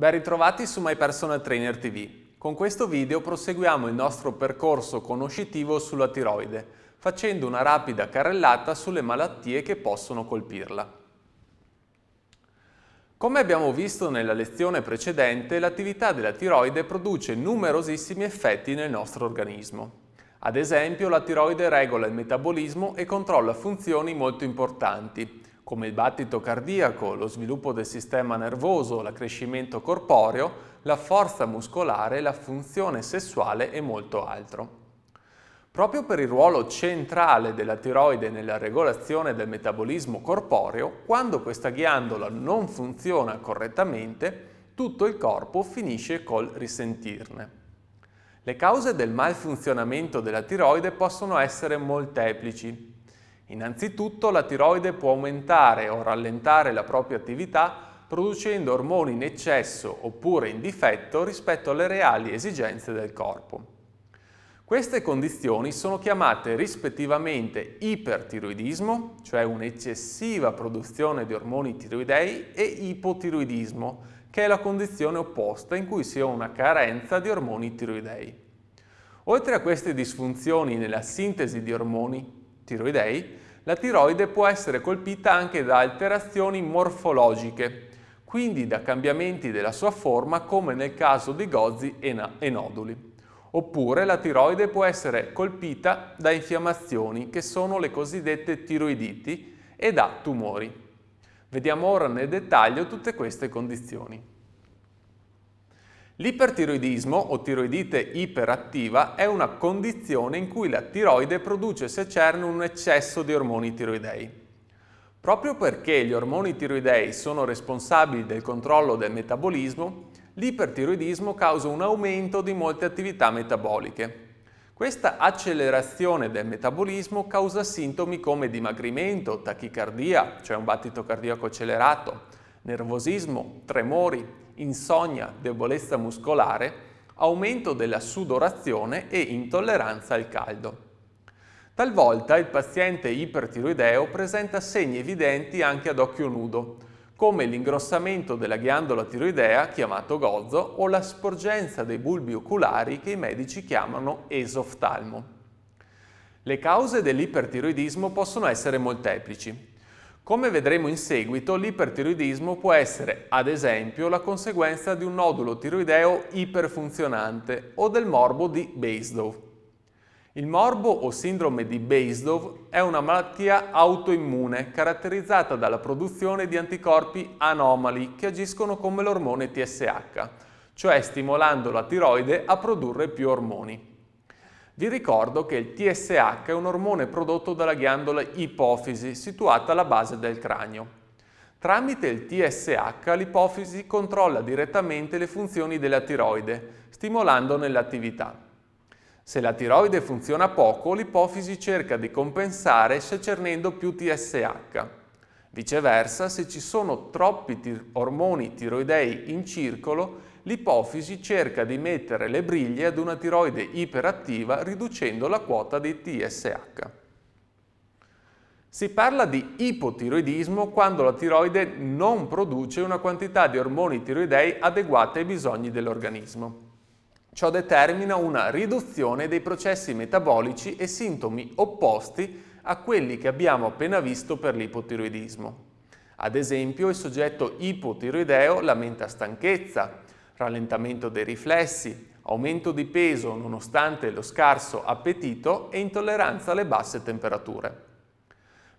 Ben ritrovati su My Personal Trainer TV. Con questo video proseguiamo il nostro percorso conoscitivo sulla tiroide, facendo una rapida carrellata sulle malattie che possono colpirla. Come abbiamo visto nella lezione precedente, l'attività della tiroide produce numerosissimi effetti nel nostro organismo. Ad esempio, la tiroide regola il metabolismo e controlla funzioni molto importanti, come il battito cardiaco, lo sviluppo del sistema nervoso, l'accrescimento corporeo, la forza muscolare, la funzione sessuale e molto altro. Proprio per il ruolo centrale della tiroide nella regolazione del metabolismo corporeo, quando questa ghiandola non funziona correttamente, tutto il corpo finisce col risentirne. Le cause del malfunzionamento della tiroide possono essere molteplici, Innanzitutto la tiroide può aumentare o rallentare la propria attività producendo ormoni in eccesso oppure in difetto rispetto alle reali esigenze del corpo. Queste condizioni sono chiamate rispettivamente ipertiroidismo, cioè un'eccessiva produzione di ormoni tiroidei, e ipotiroidismo, che è la condizione opposta in cui si ha una carenza di ormoni tiroidei. Oltre a queste disfunzioni nella sintesi di ormoni tiroidei, la tiroide può essere colpita anche da alterazioni morfologiche, quindi da cambiamenti della sua forma come nel caso di gozzi e noduli. Oppure la tiroide può essere colpita da infiammazioni, che sono le cosiddette tiroiditi, e da tumori. Vediamo ora nel dettaglio tutte queste condizioni. L'ipertiroidismo o tiroidite iperattiva è una condizione in cui la tiroide produce e secerne un eccesso di ormoni tiroidei. Proprio perché gli ormoni tiroidei sono responsabili del controllo del metabolismo, l'ipertiroidismo causa un aumento di molte attività metaboliche. Questa accelerazione del metabolismo causa sintomi come dimagrimento, tachicardia, cioè un battito cardiaco accelerato, nervosismo, tremori, insonnia, debolezza muscolare, aumento della sudorazione e intolleranza al caldo. Talvolta il paziente ipertiroideo presenta segni evidenti anche ad occhio nudo, come l'ingrossamento della ghiandola tiroidea, chiamato gozzo, o la sporgenza dei bulbi oculari che i medici chiamano esoftalmo. Le cause dell'ipertiroidismo possono essere molteplici. Come vedremo in seguito, l'ipertiroidismo può essere, ad esempio, la conseguenza di un nodulo tiroideo iperfunzionante o del morbo di Basedow. Il morbo o sindrome di Basedow è una malattia autoimmune caratterizzata dalla produzione di anticorpi anomali che agiscono come l'ormone TSH, cioè stimolando la tiroide a produrre più ormoni. Vi ricordo che il TSH è un ormone prodotto dalla ghiandola ipofisi situata alla base del cranio. Tramite il TSH l'ipofisi controlla direttamente le funzioni della tiroide, stimolandone l'attività. Se la tiroide funziona poco, l'ipofisi cerca di compensare secernendo più TSH. Viceversa, se ci sono troppi ormoni tiroidei in circolo, l'ipofisi cerca di mettere le briglie ad una tiroide iperattiva riducendo la quota di TSH. Si parla di ipotiroidismo quando la tiroide non produce una quantità di ormoni tiroidei adeguata ai bisogni dell'organismo. Ciò determina una riduzione dei processi metabolici e sintomi opposti a quelli che abbiamo appena visto per l'ipotiroidismo. Ad esempio, il soggetto ipotiroideo lamenta stanchezza, rallentamento dei riflessi, aumento di peso nonostante lo scarso appetito e intolleranza alle basse temperature.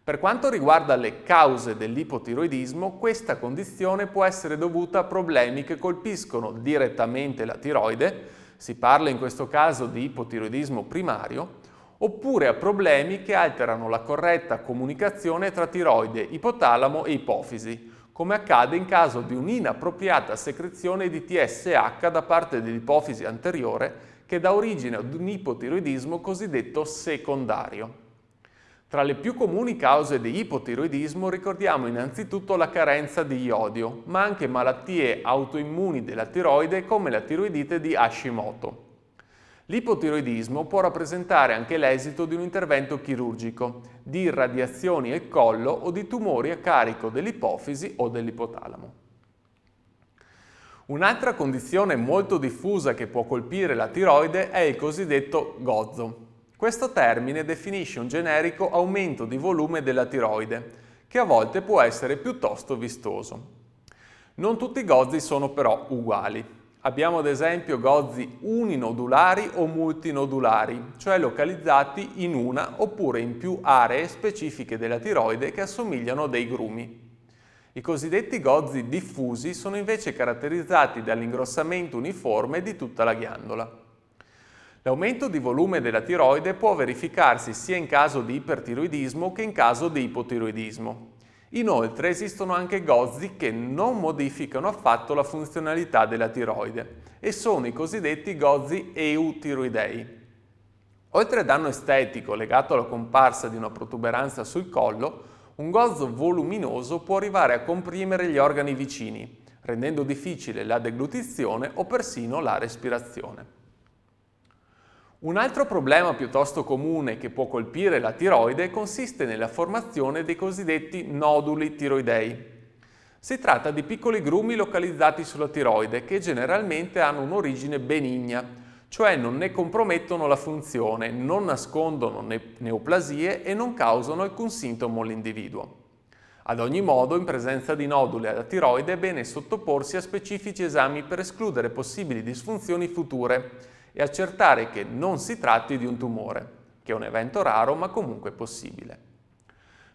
Per quanto riguarda le cause dell'ipotiroidismo, questa condizione può essere dovuta a problemi che colpiscono direttamente la tiroide, si parla in questo caso di ipotiroidismo primario, oppure a problemi che alterano la corretta comunicazione tra tiroide, ipotalamo e ipofisi, come accade in caso di un'inappropriata secrezione di TSH da parte dell'ipofisi anteriore che dà origine ad un ipotiroidismo cosiddetto secondario. Tra le più comuni cause di ipotiroidismo ricordiamo innanzitutto la carenza di iodio, ma anche malattie autoimmuni della tiroide come la tiroidite di Hashimoto. L'ipotiroidismo può rappresentare anche l'esito di un intervento chirurgico, di irradiazioni al collo o di tumori a carico dell'ipofisi o dell'ipotalamo. Un'altra condizione molto diffusa che può colpire la tiroide è il cosiddetto gozzo. Questo termine definisce un generico aumento di volume della tiroide, che a volte può essere piuttosto vistoso. Non tutti i gozzi sono però uguali. Abbiamo ad esempio gozzi uninodulari o multinodulari, cioè localizzati in una oppure in più aree specifiche della tiroide che assomigliano a dei grumi. I cosiddetti gozzi diffusi sono invece caratterizzati dall'ingrossamento uniforme di tutta la ghiandola. L'aumento di volume della tiroide può verificarsi sia in caso di ipertiroidismo che in caso di ipotiroidismo. Inoltre esistono anche gozzi che non modificano affatto la funzionalità della tiroide e sono i cosiddetti gozzi eutiroidei. Oltre al danno estetico legato alla comparsa di una protuberanza sul collo, un gozzo voluminoso può arrivare a comprimere gli organi vicini, rendendo difficile la deglutizione o persino la respirazione. Un altro problema piuttosto comune che può colpire la tiroide consiste nella formazione dei cosiddetti noduli tiroidei. Si tratta di piccoli grumi localizzati sulla tiroide che generalmente hanno un'origine benigna, cioè non ne compromettono la funzione, non nascondono neoplasie e non causano alcun sintomo all'individuo. Ad ogni modo, in presenza di noduli alla tiroide è bene sottoporsi a specifici esami per escludere possibili disfunzioni future e accertare che non si tratti di un tumore, che è un evento raro ma comunque possibile.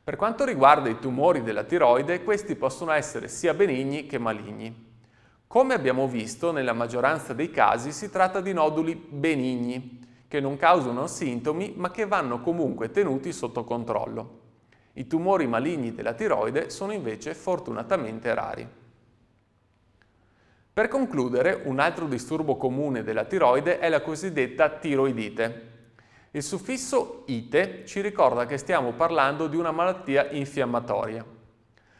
Per quanto riguarda i tumori della tiroide, questi possono essere sia benigni che maligni. Come abbiamo visto, nella maggioranza dei casi si tratta di noduli benigni, che non causano sintomi ma che vanno comunque tenuti sotto controllo. I tumori maligni della tiroide sono invece fortunatamente rari. Per concludere, un altro disturbo comune della tiroide è la cosiddetta tiroidite. Il suffisso ite ci ricorda che stiamo parlando di una malattia infiammatoria.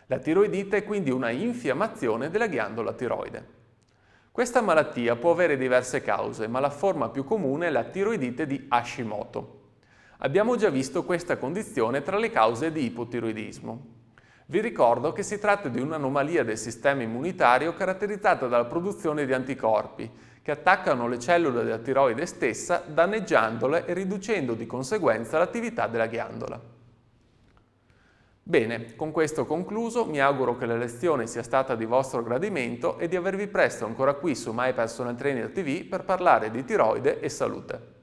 La tiroidite è quindi una infiammazione della ghiandola tiroide. Questa malattia può avere diverse cause, ma la forma più comune è la tiroidite di Hashimoto. Abbiamo già visto questa condizione tra le cause di ipotiroidismo. Vi ricordo che si tratta di un'anomalia del sistema immunitario caratterizzata dalla produzione di anticorpi, che attaccano le cellule della tiroide stessa, danneggiandole e riducendo di conseguenza l'attività della ghiandola. Bene, con questo concluso, mi auguro che la lezione sia stata di vostro gradimento e di avervi presto ancora qui su My Personal Trainer TV per parlare di tiroide e salute.